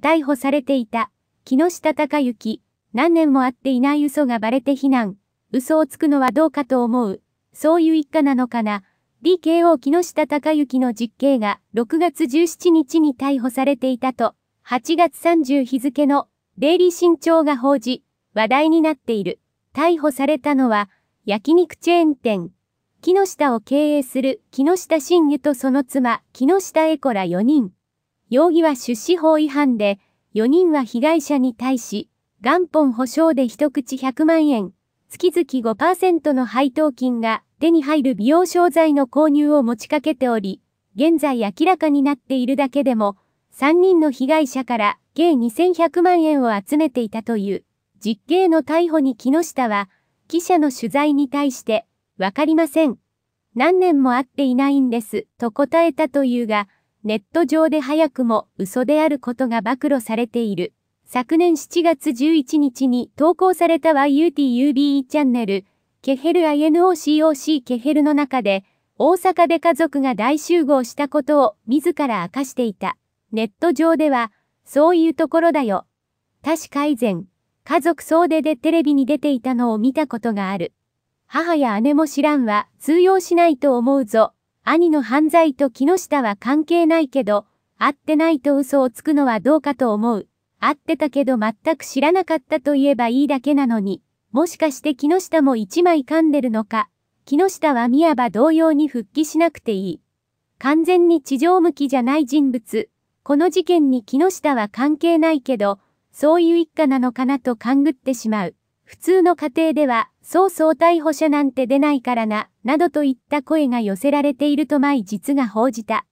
逮捕されていた、木下隆之、何年も会っていない嘘がバレて避難、嘘をつくのはどうかと思う、そういう一家なのかな。DKO 木下隆之の実刑が6月17日に逮捕されていたと、8月30日付のデイリー新潮が報じ、話題になっている。逮捕されたのは、焼肉チェーン店、木下を経営する木下真由とその妻、木下エコら4人。容疑は出資法違反で、4人は被害者に対し、元本保証で一口100万円、月々5%の配当金が手に入る美容商材の購入を持ちかけており、現在明らかになっているだけでも、3人の被害者から計2100万円を集めていたという、実刑の逮捕に木下は、記者の取材に対して、わかりません。何年も会っていないんです、と答えたというが、ネット上で早くも嘘であることが暴露されている。昨年7月11日に投稿された YUTUBE チャンネル、ケヘル INOCOC ケヘルの中で、大阪で家族が大集合したことを自ら明かしていた。ネット上では、そういうところだよ。確か以前、家族総出でテレビに出ていたのを見たことがある。母や姉も知らんは通用しないと思うぞ。兄の犯罪と木下は関係ないけど、会ってないと嘘をつくのはどうかと思う。会ってたけど全く知らなかったと言えばいいだけなのに、もしかして木下も一枚噛んでるのか。木下は宮場同様に復帰しなくていい。完全に地上向きじゃない人物。この事件に木下は関係ないけど、そういう一家なのかなと勘ぐってしまう。普通の家庭では、そうそう逮捕者なんて出ないからな、などといった声が寄せられていると毎実が報じた。